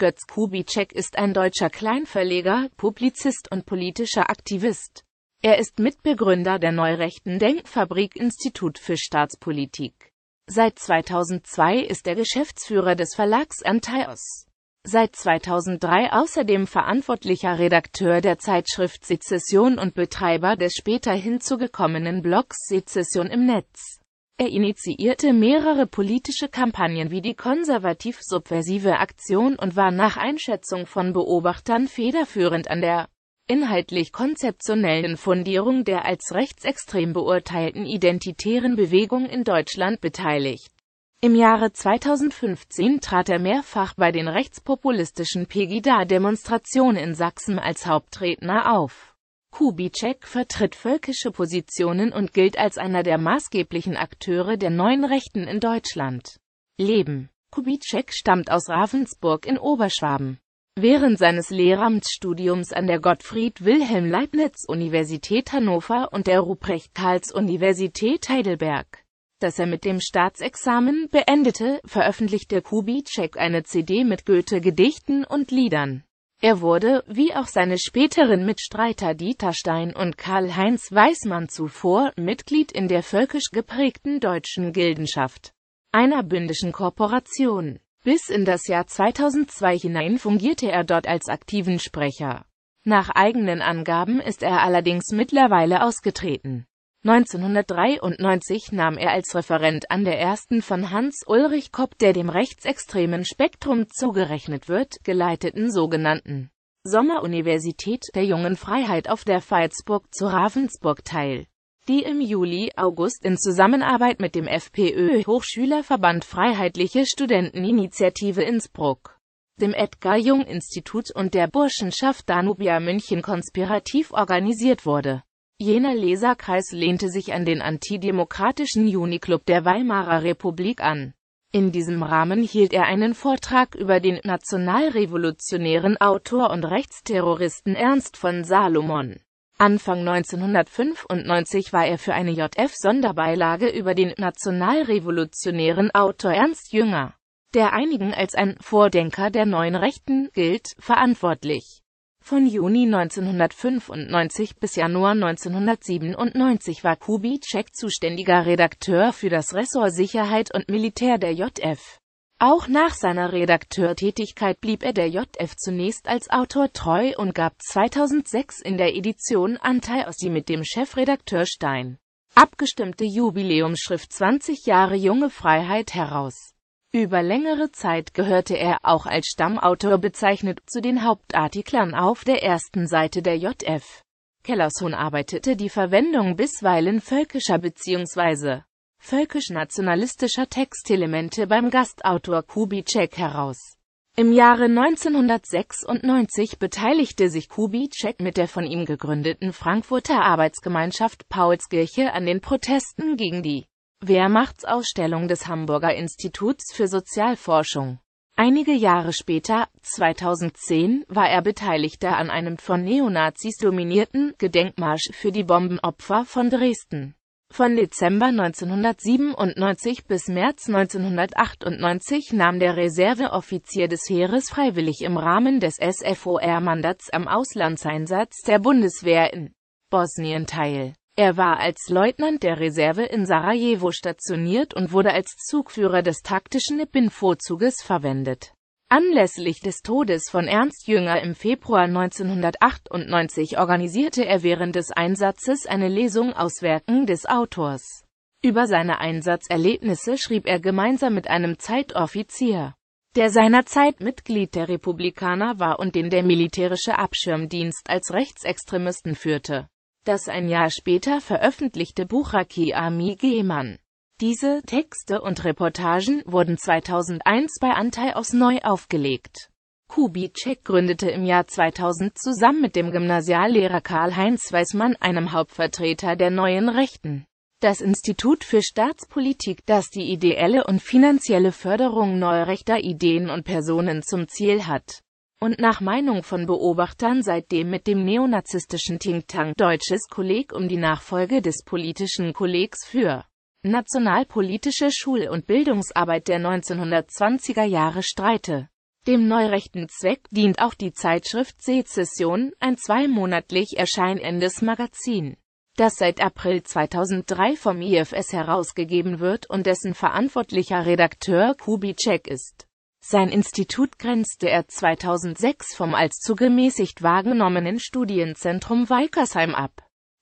Götz Kubitschek ist ein deutscher Kleinverleger, Publizist und politischer Aktivist. Er ist Mitbegründer der neurechten Denkfabrik Institut für Staatspolitik. Seit 2002 ist er Geschäftsführer des Verlags Antaios. Seit 2003 außerdem verantwortlicher Redakteur der Zeitschrift Sezession und Betreiber des später hinzugekommenen Blogs Sezession im Netz. Er initiierte mehrere politische Kampagnen wie die konservativ-subversive Aktion und war nach Einschätzung von Beobachtern federführend an der inhaltlich-konzeptionellen Fundierung der als rechtsextrem beurteilten identitären Bewegung in Deutschland beteiligt. Im Jahre 2015 trat er mehrfach bei den rechtspopulistischen Pegida-Demonstrationen in Sachsen als Hauptredner auf Kubitschek vertritt völkische Positionen und gilt als einer der maßgeblichen Akteure der neuen Rechten in Deutschland. Leben Kubitschek stammt aus Ravensburg in Oberschwaben. Während seines Lehramtsstudiums an der Gottfried-Wilhelm-Leibniz-Universität Hannover und der Ruprecht-Karls-Universität Heidelberg, das er mit dem Staatsexamen beendete, veröffentlichte Kubitschek eine CD mit Goethe-Gedichten und Liedern er wurde, wie auch seine späteren Mitstreiter Dieter Stein und Karl-Heinz Weismann zuvor, Mitglied in der völkisch geprägten deutschen Gildenschaft, einer bündischen Korporation. Bis in das Jahr 2002 hinein fungierte er dort als aktiven Sprecher. Nach eigenen Angaben ist er allerdings mittlerweile ausgetreten. 1993 nahm er als Referent an der ersten von Hans-Ulrich Kopp, der dem rechtsextremen Spektrum zugerechnet wird, geleiteten sogenannten Sommeruniversität der Jungen Freiheit auf der Veitsburg zu Ravensburg teil, die im Juli-August in Zusammenarbeit mit dem FPÖ-Hochschülerverband Freiheitliche Studenteninitiative Innsbruck dem Edgar-Jung-Institut und der Burschenschaft Danubia München konspirativ organisiert wurde Jener Leserkreis lehnte sich an den antidemokratischen Juniclub der Weimarer Republik an. In diesem Rahmen hielt er einen Vortrag über den nationalrevolutionären Autor und Rechtsterroristen Ernst von Salomon. Anfang 1995 war er für eine JF-Sonderbeilage über den nationalrevolutionären Autor Ernst Jünger, der einigen als ein Vordenker der neuen Rechten gilt, verantwortlich. Von Juni 1995 bis Januar 1997 war Kubitschek zuständiger Redakteur für das Ressort Sicherheit und Militär der JF. Auch nach seiner Redakteurtätigkeit blieb er der JF zunächst als Autor treu und gab 2006 in der Edition Anteil aus die mit dem Chefredakteur Stein abgestimmte Jubiläumsschrift 20 Jahre junge Freiheit heraus über längere Zeit gehörte er, auch als Stammautor bezeichnet, zu den Hauptartiklern auf der ersten Seite der JF. Kellershohn arbeitete die Verwendung bisweilen völkischer bzw. völkisch-nationalistischer Textelemente beim Gastautor Kubitschek heraus. Im Jahre 1996 beteiligte sich Kubitschek mit der von ihm gegründeten Frankfurter Arbeitsgemeinschaft Paulskirche an den Protesten gegen die Wehrmachtsausstellung des Hamburger Instituts für Sozialforschung. Einige Jahre später, 2010, war er Beteiligter an einem von Neonazis dominierten Gedenkmarsch für die Bombenopfer von Dresden. Von Dezember 1997 bis März 1998 nahm der Reserveoffizier des Heeres freiwillig im Rahmen des SFOR-Mandats am Auslandseinsatz der Bundeswehr in Bosnien teil er war als Leutnant der Reserve in Sarajevo stationiert und wurde als Zugführer des taktischen binfo vorzuges verwendet. Anlässlich des Todes von Ernst Jünger im Februar 1998 organisierte er während des Einsatzes eine Lesung aus Werken des Autors. Über seine Einsatzerlebnisse schrieb er gemeinsam mit einem Zeitoffizier, der seinerzeit Mitglied der Republikaner war und den der militärische Abschirmdienst als Rechtsextremisten führte. Das ein Jahr später veröffentlichte Buch Aki Ami Gehmann. Diese Texte und Reportagen wurden 2001 bei Anteil aus neu aufgelegt. Kubitschek gründete im Jahr 2000 zusammen mit dem Gymnasiallehrer Karl-Heinz Weismann, einem Hauptvertreter der neuen Rechten, das Institut für Staatspolitik, das die ideelle und finanzielle Förderung neurechter Ideen und Personen zum Ziel hat und nach Meinung von Beobachtern seitdem mit dem neonazistischen Think Tank Deutsches Kolleg um die Nachfolge des politischen Kollegs für nationalpolitische Schul- und Bildungsarbeit der 1920er Jahre streite. Dem neurechten Zweck dient auch die Zeitschrift Sezession, ein zweimonatlich erscheinendes Magazin, das seit April 2003 vom IFS herausgegeben wird und dessen verantwortlicher Redakteur Kubitschek ist. Sein Institut grenzte er 2006 vom als zu gemäßigt wahrgenommenen Studienzentrum Weikersheim ab.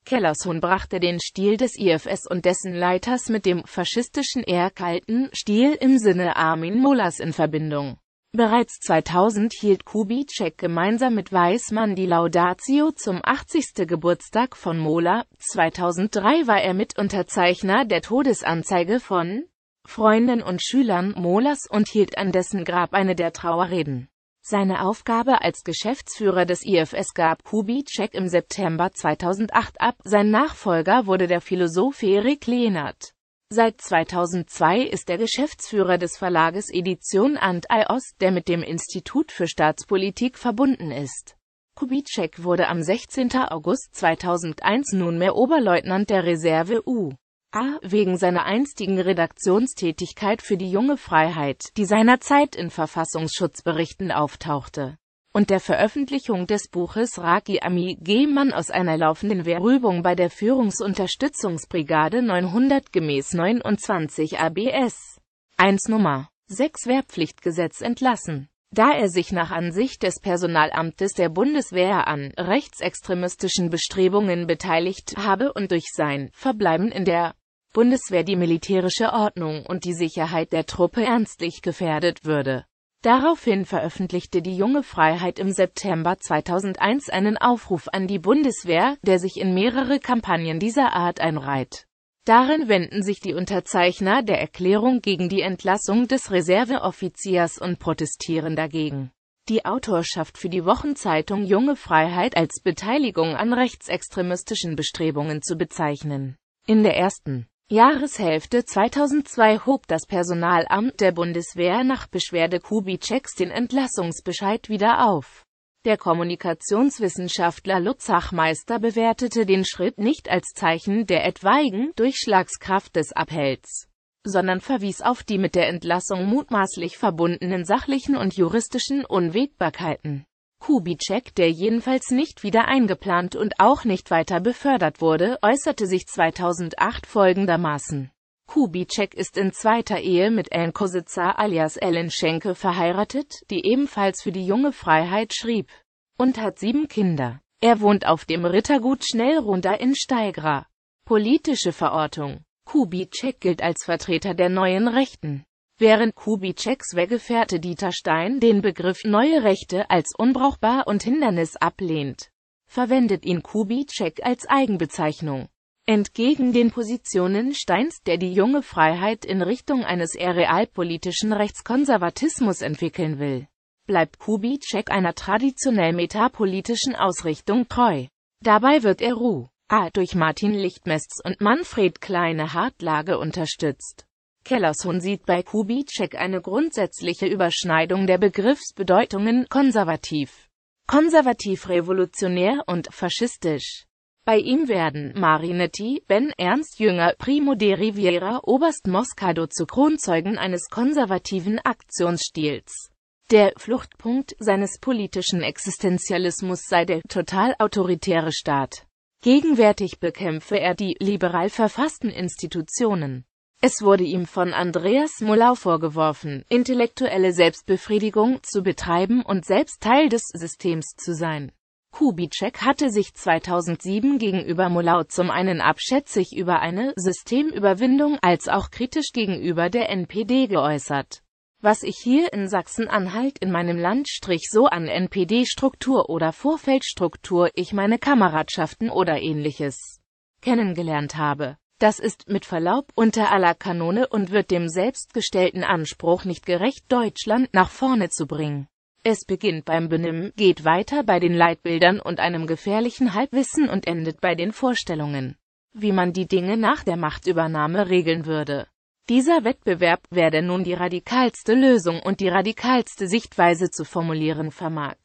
Kellershohn brachte den Stil des IFS und dessen Leiters mit dem faschistischen eher kalten Stil im Sinne Armin Mullers in Verbindung. Bereits 2000 hielt Kubitschek gemeinsam mit Weismann die Laudatio zum 80. Geburtstag von Mohler, 2003 war er Mitunterzeichner der Todesanzeige von Freunden und Schülern Molas und hielt an dessen Grab eine der Trauerreden. Seine Aufgabe als Geschäftsführer des IFS gab Kubitschek im September 2008 ab, sein Nachfolger wurde der Philosoph Erik Lehnert. Seit 2002 ist er Geschäftsführer des Verlages Edition Antei Ost, der mit dem Institut für Staatspolitik verbunden ist. Kubitschek wurde am 16. August 2001 nunmehr Oberleutnant der Reserve U. A. Wegen seiner einstigen Redaktionstätigkeit für die Junge Freiheit, die seinerzeit in Verfassungsschutzberichten auftauchte, und der Veröffentlichung des Buches Raki Ami Gehmann aus einer laufenden Wehrübung bei der Führungsunterstützungsbrigade 900 gemäß 29 ABS 1 Nummer 6 Wehrpflichtgesetz entlassen da er sich nach Ansicht des Personalamtes der Bundeswehr an rechtsextremistischen Bestrebungen beteiligt habe und durch sein Verbleiben in der Bundeswehr die militärische Ordnung und die Sicherheit der Truppe ernstlich gefährdet würde. Daraufhin veröffentlichte die Junge Freiheit im September 2001 einen Aufruf an die Bundeswehr, der sich in mehrere Kampagnen dieser Art einreiht Darin wenden sich die Unterzeichner der Erklärung gegen die Entlassung des Reserveoffiziers und protestieren dagegen. Die Autorschaft für die Wochenzeitung Junge Freiheit als Beteiligung an rechtsextremistischen Bestrebungen zu bezeichnen. In der ersten Jahreshälfte 2002 hob das Personalamt der Bundeswehr nach Beschwerde Kubitscheks den Entlassungsbescheid wieder auf. Der Kommunikationswissenschaftler Lutz Hachmeister bewertete den Schritt nicht als Zeichen der etwaigen Durchschlagskraft des Appells, sondern verwies auf die mit der Entlassung mutmaßlich verbundenen sachlichen und juristischen Unwägbarkeiten. Kubitschek, der jedenfalls nicht wieder eingeplant und auch nicht weiter befördert wurde, äußerte sich 2008 folgendermaßen Kubitschek ist in zweiter Ehe mit Ann Kositzer alias Ellen Schenke verheiratet, die ebenfalls für die junge Freiheit schrieb und hat sieben Kinder. Er wohnt auf dem Rittergut Schnellrunder in Steigra. Politische Verortung Kubitschek gilt als Vertreter der neuen Rechten. Während Kubitscheks Weggefährte Dieter Stein den Begriff Neue Rechte als unbrauchbar und Hindernis ablehnt, verwendet ihn Kubitschek als Eigenbezeichnung. Entgegen den Positionen Steins, der die junge Freiheit in Richtung eines eher realpolitischen Rechtskonservatismus entwickeln will, bleibt Kubitschek einer traditionell metapolitischen Ausrichtung treu. Dabei wird er Ruh. A. durch Martin Lichtmests und Manfred Kleine Hartlage unterstützt. Kellerson sieht bei Kubitschek eine grundsätzliche Überschneidung der Begriffsbedeutungen konservativ, konservativ-revolutionär und faschistisch. Bei ihm werden Marinetti, Ben Ernst Jünger, Primo de Riviera, Oberst Moscado zu Kronzeugen eines konservativen Aktionsstils. Der Fluchtpunkt seines politischen Existenzialismus sei der total autoritäre Staat. Gegenwärtig bekämpfe er die liberal verfassten Institutionen. Es wurde ihm von Andreas Mullau vorgeworfen, intellektuelle Selbstbefriedigung zu betreiben und selbst Teil des Systems zu sein. Kubitschek hatte sich 2007 gegenüber Mulau zum einen abschätzig über eine Systemüberwindung als auch kritisch gegenüber der NPD geäußert. Was ich hier in Sachsen-Anhalt in meinem Landstrich so an NPD-Struktur oder Vorfeldstruktur, ich meine Kameradschaften oder ähnliches kennengelernt habe. Das ist mit Verlaub unter aller Kanone und wird dem selbstgestellten Anspruch nicht gerecht, Deutschland nach vorne zu bringen. Es beginnt beim Benimm, geht weiter bei den Leitbildern und einem gefährlichen Halbwissen und endet bei den Vorstellungen, wie man die Dinge nach der Machtübernahme regeln würde. Dieser Wettbewerb, wer denn nun die radikalste Lösung und die radikalste Sichtweise zu formulieren vermag,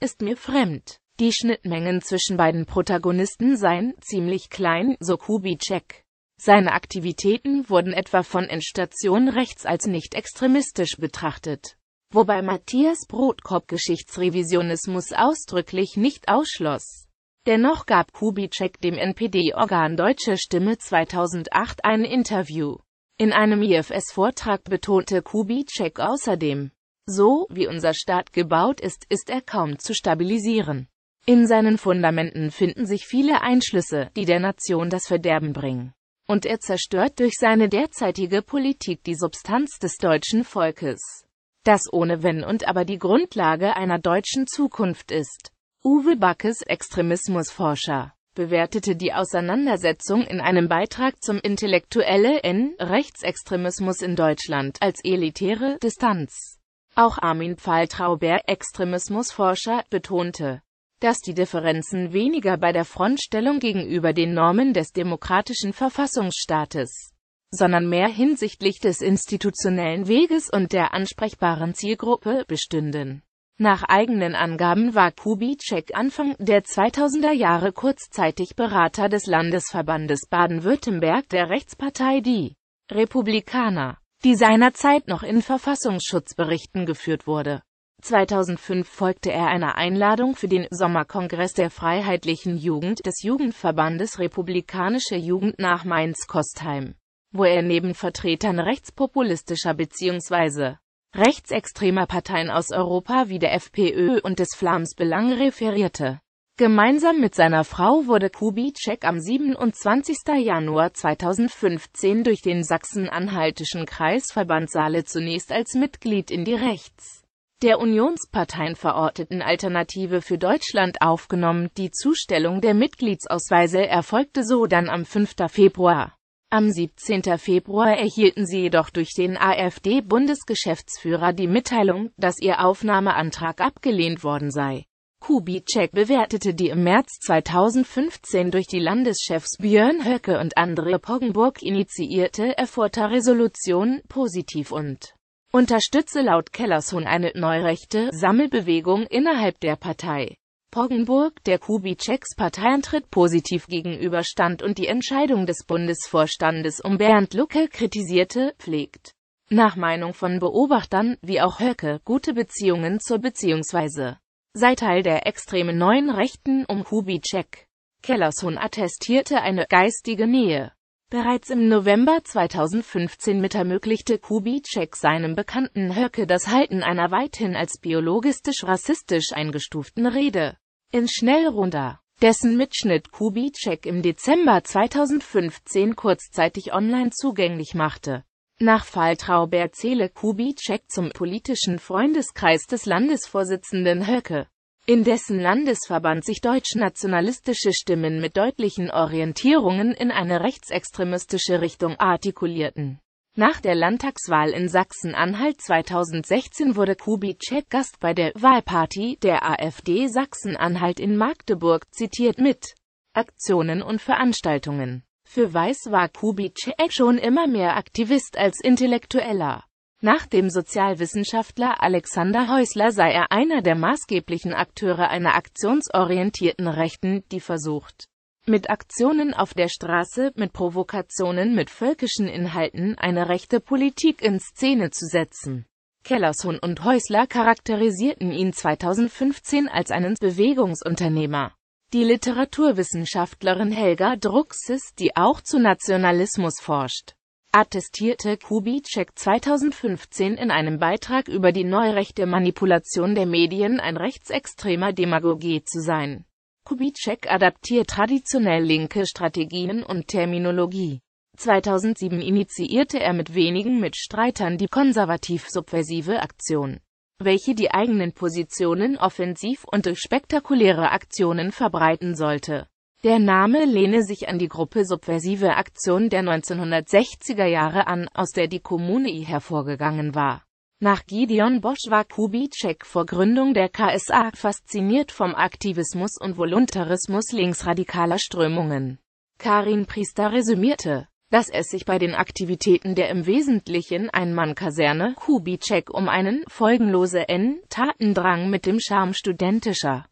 ist mir fremd. Die Schnittmengen zwischen beiden Protagonisten seien ziemlich klein, so Kubitschek. Seine Aktivitäten wurden etwa von Endstation rechts als nicht extremistisch betrachtet wobei Matthias Brotkorb Geschichtsrevisionismus ausdrücklich nicht ausschloss. Dennoch gab Kubitschek dem NPD-Organ Deutsche Stimme 2008 ein Interview. In einem IFS-Vortrag betonte Kubitschek außerdem, so wie unser Staat gebaut ist, ist er kaum zu stabilisieren. In seinen Fundamenten finden sich viele Einschlüsse, die der Nation das Verderben bringen. Und er zerstört durch seine derzeitige Politik die Substanz des deutschen Volkes das ohne Wenn und Aber die Grundlage einer deutschen Zukunft ist. Uwe Backes, Extremismusforscher, bewertete die Auseinandersetzung in einem Beitrag zum Intellektuelle N. Rechtsextremismus in Deutschland als elitäre Distanz. Auch Armin Pfahl-Trauber, Extremismusforscher, betonte, dass die Differenzen weniger bei der Frontstellung gegenüber den Normen des demokratischen Verfassungsstaates sondern mehr hinsichtlich des institutionellen Weges und der ansprechbaren Zielgruppe bestünden. Nach eigenen Angaben war Kubitschek Anfang der 2000er Jahre kurzzeitig Berater des Landesverbandes Baden-Württemberg der Rechtspartei Die Republikaner, die seinerzeit noch in Verfassungsschutzberichten geführt wurde. 2005 folgte er einer Einladung für den Sommerkongress der Freiheitlichen Jugend des Jugendverbandes Republikanische Jugend nach Mainz-Kostheim wo er neben Vertretern rechtspopulistischer bzw. rechtsextremer Parteien aus Europa wie der FPÖ und des Flams Belang referierte. Gemeinsam mit seiner Frau wurde Kubitschek am 27. Januar 2015 durch den sachsen-anhaltischen Kreisverband Saale zunächst als Mitglied in die rechts der Unionsparteien verorteten Alternative für Deutschland aufgenommen. Die Zustellung der Mitgliedsausweise erfolgte so dann am 5. Februar. Am 17. Februar erhielten sie jedoch durch den AfD-Bundesgeschäftsführer die Mitteilung, dass ihr Aufnahmeantrag abgelehnt worden sei. Kubitschek bewertete die im März 2015 durch die Landeschefs Björn Höcke und André Poggenburg initiierte Erfurter Resolution positiv und unterstütze laut Kellershohn eine Neurechte Sammelbewegung innerhalb der Partei. Poggenburg der Kubitscheks Parteientritt positiv gegenüberstand und die Entscheidung des Bundesvorstandes um Bernd Lucke kritisierte, pflegt nach Meinung von Beobachtern, wie auch Höcke, gute Beziehungen zur bzw. sei Teil der extremen neuen Rechten um Kubitschek. Kellersohn attestierte eine geistige Nähe. Bereits im November 2015 mit ermöglichte Kubitschek seinem Bekannten Höcke das Halten einer weithin als biologistisch-rassistisch eingestuften Rede in Schnellrunde, dessen Mitschnitt Kubitschek im Dezember 2015 kurzzeitig online zugänglich machte. Nach Falltraube erzähle Kubitschek zum politischen Freundeskreis des Landesvorsitzenden Höcke, in dessen Landesverband sich deutschnationalistische Stimmen mit deutlichen Orientierungen in eine rechtsextremistische Richtung artikulierten nach der Landtagswahl in Sachsen-Anhalt 2016 wurde Kubitschek Gast bei der Wahlparty der AfD Sachsen-Anhalt in Magdeburg, zitiert mit Aktionen und Veranstaltungen. Für Weiß war Kubitschek schon immer mehr Aktivist als Intellektueller. Nach dem Sozialwissenschaftler Alexander Häusler sei er einer der maßgeblichen Akteure einer aktionsorientierten Rechten, die versucht, mit Aktionen auf der Straße, mit Provokationen mit völkischen Inhalten eine rechte Politik in Szene zu setzen. Kellershohn und Häusler charakterisierten ihn 2015 als einen Bewegungsunternehmer. Die Literaturwissenschaftlerin Helga Druxis, die auch zu Nationalismus forscht, attestierte Kubitschek 2015 in einem Beitrag über die neurechte Manipulation der Medien ein rechtsextremer Demagogie zu sein. Kubitschek adaptiert traditionell linke Strategien und Terminologie. 2007 initiierte er mit wenigen Mitstreitern die konservativ-subversive Aktion, welche die eigenen Positionen offensiv und durch spektakuläre Aktionen verbreiten sollte. Der Name lehne sich an die Gruppe Subversive Aktion der 1960er Jahre an, aus der die Kommune hervorgegangen war nach Gideon Bosch war Kubitschek vor Gründung der KSA fasziniert vom Aktivismus und Voluntarismus linksradikaler Strömungen. Karin Priester resümierte, dass es sich bei den Aktivitäten der im Wesentlichen Ein-Mann-Kaserne Kubitschek um einen folgenlose N-Tatendrang mit dem Charme studentischer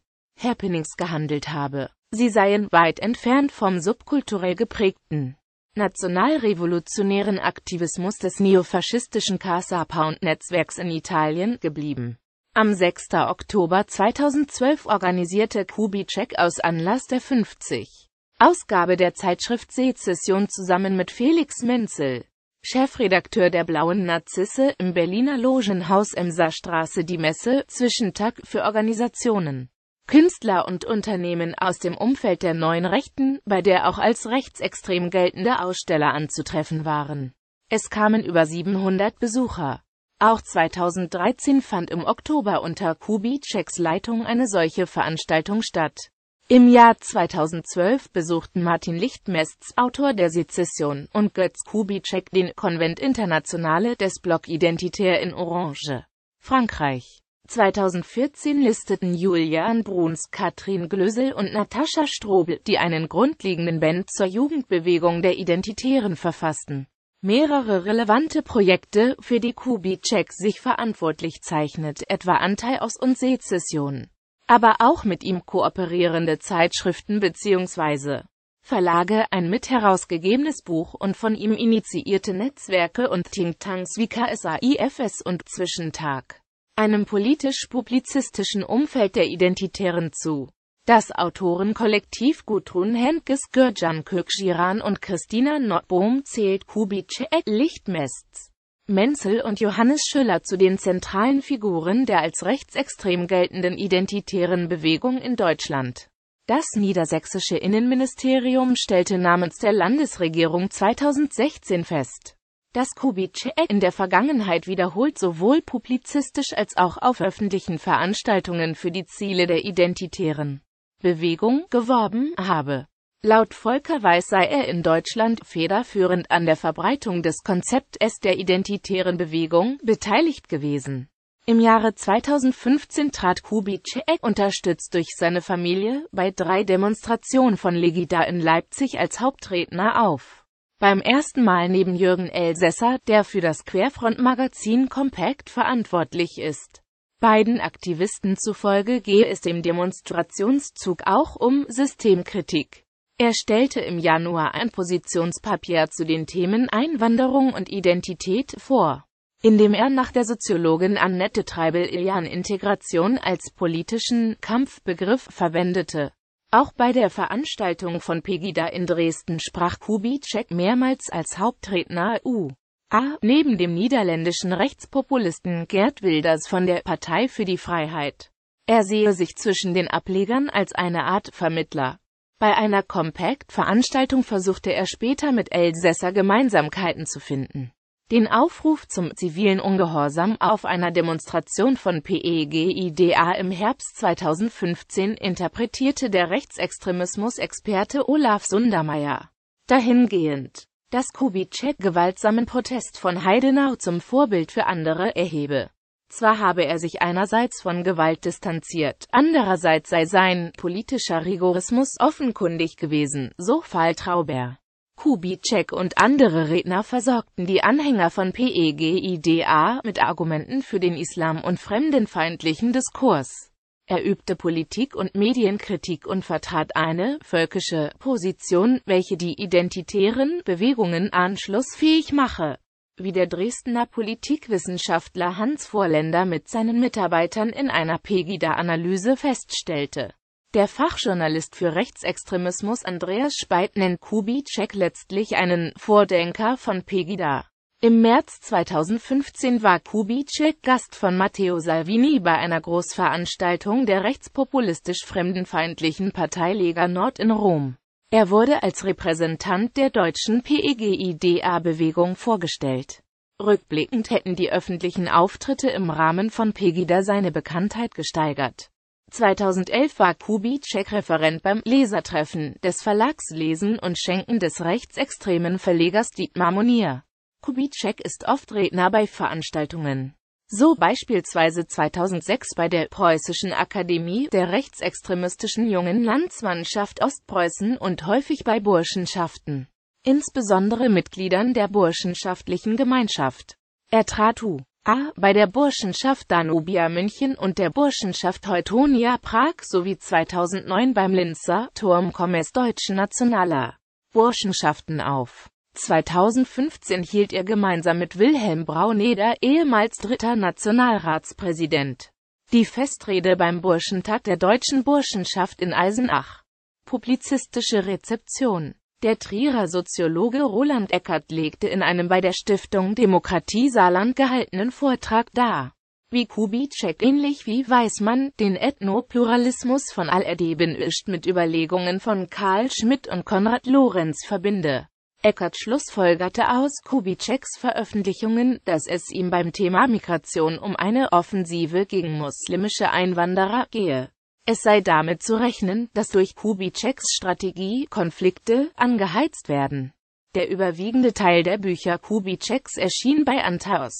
Happenings gehandelt habe. Sie seien weit entfernt vom subkulturell geprägten nationalrevolutionären Aktivismus des neofaschistischen Casa Pound-Netzwerks in Italien, geblieben. Am 6. Oktober 2012 organisierte Kubitschek aus Anlass der 50. Ausgabe der Zeitschrift Sezession zusammen mit Felix Menzel, Chefredakteur der Blauen Narzisse, im Berliner Logenhaus Emserstraße die Messe Zwischentag für Organisationen. Künstler und Unternehmen aus dem Umfeld der neuen Rechten, bei der auch als rechtsextrem geltende Aussteller anzutreffen waren. Es kamen über 700 Besucher. Auch 2013 fand im Oktober unter Kubitscheks Leitung eine solche Veranstaltung statt. Im Jahr 2012 besuchten Martin Lichtmests, Autor der Sezession, und Götz Kubitschek den Konvent Internationale des Block Identitär in Orange, Frankreich. 2014 listeten Julian Bruns, Katrin Glösel und Natascha Strobel, die einen grundlegenden Band zur Jugendbewegung der Identitären verfassten, mehrere relevante Projekte, für die Kubitschek sich verantwortlich zeichnet, etwa Anteil aus und Sezession. Aber auch mit ihm kooperierende Zeitschriften bzw. Verlage, ein mitherausgegebenes Buch und von ihm initiierte Netzwerke und Thinktanks wie KSAIFS und Zwischentag einem politisch-publizistischen Umfeld der Identitären zu. Das Autorenkollektiv Gudrun Henkes, Gürcan Kökjiran und Christina Nordbohm zählt Kubitschek, Lichtmests, Menzel und Johannes Schüller zu den zentralen Figuren der als rechtsextrem geltenden identitären Bewegung in Deutschland. Das niedersächsische Innenministerium stellte namens der Landesregierung 2016 fest, dass Kubitschek in der Vergangenheit wiederholt sowohl publizistisch als auch auf öffentlichen Veranstaltungen für die Ziele der Identitären Bewegung geworben habe. Laut Volker Weiß sei er in Deutschland federführend an der Verbreitung des Konzept der Identitären Bewegung beteiligt gewesen. Im Jahre 2015 trat Kubitschek, unterstützt durch seine Familie, bei drei Demonstrationen von Legida in Leipzig als Hauptredner auf beim ersten Mal neben Jürgen Elsässer, der für das Querfrontmagazin Compact verantwortlich ist. Beiden Aktivisten zufolge gehe es dem Demonstrationszug auch um Systemkritik. Er stellte im Januar ein Positionspapier zu den Themen Einwanderung und Identität vor, in dem er nach der Soziologin Annette treibel Ilian Integration als politischen Kampfbegriff verwendete auch bei der Veranstaltung von Pegida in Dresden sprach Kubitschek mehrmals als Hauptredner U. A. neben dem niederländischen Rechtspopulisten Gerd Wilders von der Partei für die Freiheit. Er sehe sich zwischen den Ablegern als eine Art Vermittler. Bei einer Compact-Veranstaltung versuchte er später mit Elsässer Gemeinsamkeiten zu finden. Den Aufruf zum zivilen Ungehorsam auf einer Demonstration von PEGIDA im Herbst 2015 interpretierte der Rechtsextremismus-Experte Olaf Sundermeier dahingehend, dass Kubitschek gewaltsamen Protest von Heidenau zum Vorbild für andere erhebe. Zwar habe er sich einerseits von Gewalt distanziert, andererseits sei sein politischer Rigorismus offenkundig gewesen, so Fall Trauber. Kubitschek und andere Redner versorgten die Anhänger von PEGIDA mit Argumenten für den Islam und fremdenfeindlichen Diskurs. Er übte Politik- und Medienkritik und vertrat eine völkische Position, welche die identitären Bewegungen anschlussfähig mache. Wie der Dresdner Politikwissenschaftler Hans Vorländer mit seinen Mitarbeitern in einer Pegida-Analyse feststellte, der Fachjournalist für Rechtsextremismus Andreas Speit nennt Kubitschek letztlich einen Vordenker von Pegida. Im März 2015 war Kubitschek Gast von Matteo Salvini bei einer Großveranstaltung der rechtspopulistisch fremdenfeindlichen Partei Nord in Rom. Er wurde als Repräsentant der deutschen PEGIDA-Bewegung e vorgestellt. Rückblickend hätten die öffentlichen Auftritte im Rahmen von Pegida seine Bekanntheit gesteigert. 2011 war Kubitschek Referent beim Lesertreffen des Verlags Lesen und Schenken des rechtsextremen Verlegers Dietmar Monier. Kubitschek ist oft Redner bei Veranstaltungen. So beispielsweise 2006 bei der Preußischen Akademie der rechtsextremistischen jungen Landsmannschaft Ostpreußen und häufig bei Burschenschaften, insbesondere Mitgliedern der burschenschaftlichen Gemeinschaft. Er trat U. A. bei der Burschenschaft Danubia München und der Burschenschaft Teutonia Prag sowie 2009 beim Linzer Turm Kommes Deutschen Nationaler Burschenschaften auf. 2015 hielt er gemeinsam mit Wilhelm Brauneder, ehemals dritter Nationalratspräsident, die Festrede beim Burschentag der Deutschen Burschenschaft in Eisenach. Publizistische Rezeption der Trierer Soziologe Roland Eckert legte in einem bei der Stiftung Demokratie Saarland gehaltenen Vortrag dar, wie Kubitschek ähnlich wie Weismann den Ethnopluralismus von Al-Erdeben ist mit Überlegungen von Karl Schmidt und Konrad Lorenz verbinde. Eckert schlussfolgerte aus Kubitscheks Veröffentlichungen, dass es ihm beim Thema Migration um eine Offensive gegen muslimische Einwanderer gehe es sei damit zu rechnen, dass durch Kubitscheks Strategie Konflikte angeheizt werden. Der überwiegende Teil der Bücher Kubitscheks erschien bei Antaos.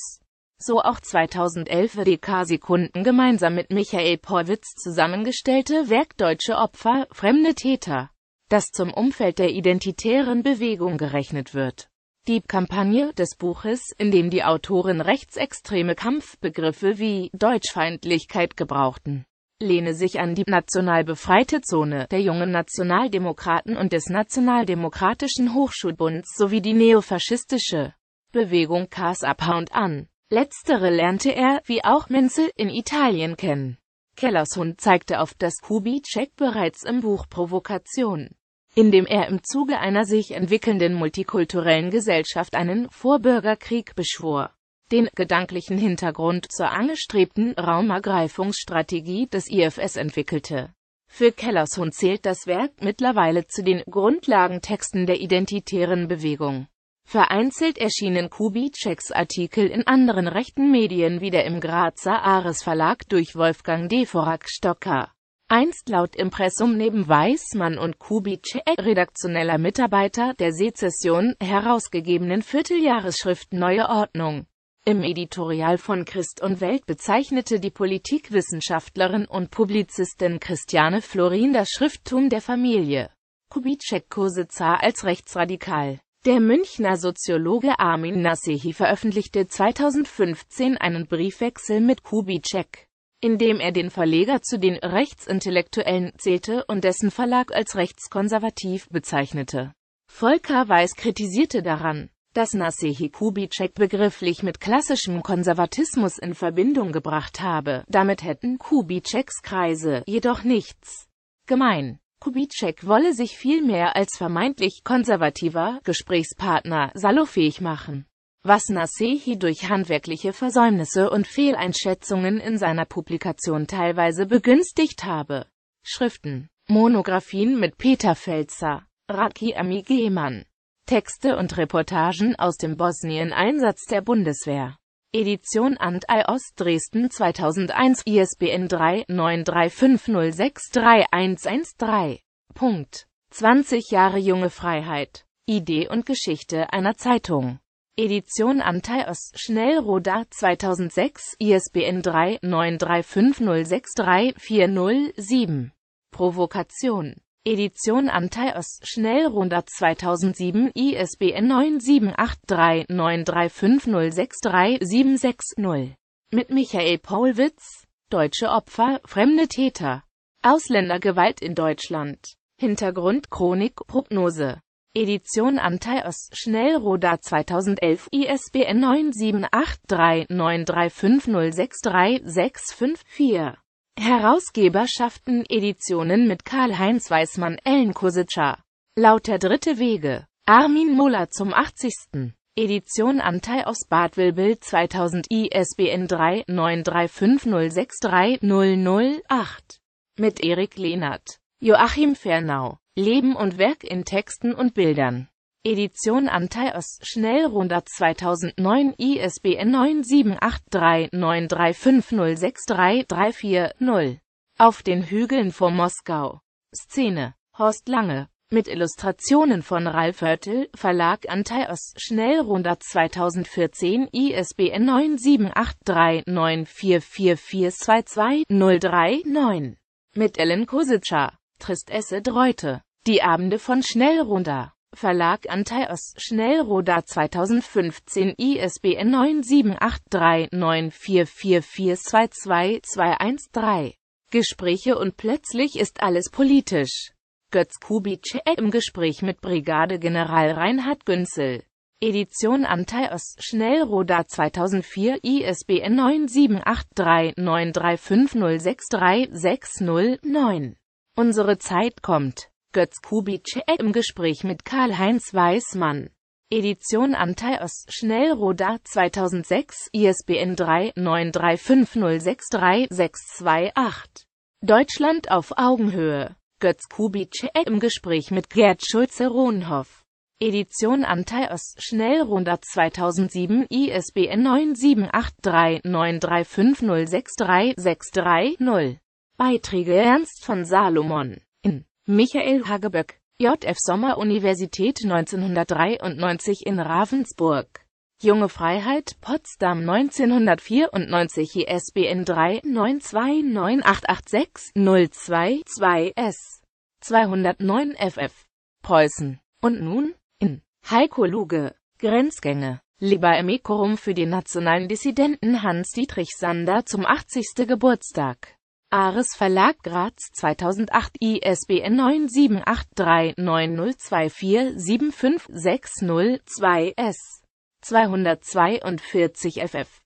So auch 2011 DK Sekunden gemeinsam mit Michael Porwitz zusammengestellte Werk Deutsche Opfer, fremde Täter, das zum Umfeld der identitären Bewegung gerechnet wird. Die Kampagne des Buches, in dem die Autoren rechtsextreme Kampfbegriffe wie Deutschfeindlichkeit gebrauchten, lehne sich an die national befreite Zone der jungen Nationaldemokraten und des Nationaldemokratischen Hochschulbunds sowie die neofaschistische Bewegung Cars Abhound an. Letztere lernte er, wie auch Menzel, in Italien kennen. Kellers Hund zeigte auf das Kubitschek bereits im Buch Provokation, in dem er im Zuge einer sich entwickelnden multikulturellen Gesellschaft einen Vorbürgerkrieg beschwor den gedanklichen Hintergrund zur angestrebten Raumergreifungsstrategie des IFS entwickelte. Für Kellershund zählt das Werk mittlerweile zu den Grundlagentexten der identitären Bewegung. Vereinzelt erschienen Kubitscheks Artikel in anderen rechten Medien wieder im Grazer Ares Verlag durch Wolfgang Devorak Stocker. Einst laut Impressum neben Weißmann und Kubitschek redaktioneller Mitarbeiter der Sezession herausgegebenen Vierteljahresschrift Neue Ordnung. Im Editorial von Christ und Welt bezeichnete die Politikwissenschaftlerin und Publizistin Christiane Florin das Schrifttum der Familie Kubitschek-Kositzer als rechtsradikal. Der Münchner Soziologe Armin Nasehi veröffentlichte 2015 einen Briefwechsel mit Kubitschek, in dem er den Verleger zu den Rechtsintellektuellen zählte und dessen Verlag als rechtskonservativ bezeichnete. Volker Weiß kritisierte daran, dass Nasehi Kubitschek begrifflich mit klassischem Konservatismus in Verbindung gebracht habe. Damit hätten Kubitscheks Kreise jedoch nichts gemein. Kubitschek wolle sich vielmehr als vermeintlich konservativer Gesprächspartner salofähig machen was Nasehi durch handwerkliche Versäumnisse und Fehleinschätzungen in seiner Publikation teilweise begünstigt habe. Schriften, Monographien mit Peter Felzer, Raki Amigehmann, Texte und Reportagen aus dem Bosnien-Einsatz der Bundeswehr. Edition Antei Ost Dresden 2001 ISBN 3 935063113. Punkt. 20 Jahre junge Freiheit. Idee und Geschichte einer Zeitung. Edition Antei Ost Schnellroda 2006 ISBN 3 935063407. Provokation Edition Anteil aus Schnellrunder 2007 ISBN 978393506376-0 mit Michael Paulwitz, Deutsche Opfer, fremde Täter, Ausländergewalt in Deutschland, Hintergrund Chronik, Prognose, Edition Anteil aus Schnellruder 2011 ISBN 9783935063-654 Herausgeberschaften Editionen mit Karl-Heinz Weißmann, Ellen Kositscher. Lauter Dritte Wege. Armin Muller zum 80. Edition Anteil aus Bad Wilbel 2000 ISBN 3 935063008. Mit Erik Lehnert. Joachim Fernau. Leben und Werk in Texten und Bildern. Edition Anteil Ost Schnellrunder 2009 ISBN 9783935063340 Auf den Hügeln vor Moskau Szene Horst Lange mit Illustrationen von Ralf Hörtel, Verlag Anteil Ost Schnellrunder 2014 ISBN 9783944422039 mit Ellen Kositscher, Tristesse Dreute, Die Abende von Schnellrunder Verlag Anteil aus Schnellroda 2015 ISBN 9783944422213 Gespräche und plötzlich ist alles politisch. Götz Kubitschek im Gespräch mit Brigadegeneral Reinhard Günzel. Edition Anteil aus Schnellroda 2004 ISBN 9783935063609 Unsere Zeit kommt. Götz Kubitschek im Gespräch mit Karl-Heinz Weismann. Edition Anteil aus Schnellroda 2006, ISBN 3 935063 628 Deutschland auf Augenhöhe. Götz Kubitschek im Gespräch mit Gerd Schulze-Rohnhoff. Edition Anteil aus Schnellroda 2007, ISBN 9783-935063-630. Beiträge Ernst von Salomon. In Michael Hageböck, J.F. Sommer Universität 1993 in Ravensburg. Junge Freiheit, Potsdam 1994 ISBN 3 9299886-022-S 209 FF. Preußen. Und nun, in Heiko Luge, Grenzgänge. Liber Emekorum für den nationalen Dissidenten Hans-Dietrich Sander zum 80. Geburtstag. Ares Verlag Graz 2008 ISBN 9783902475602S 242 FF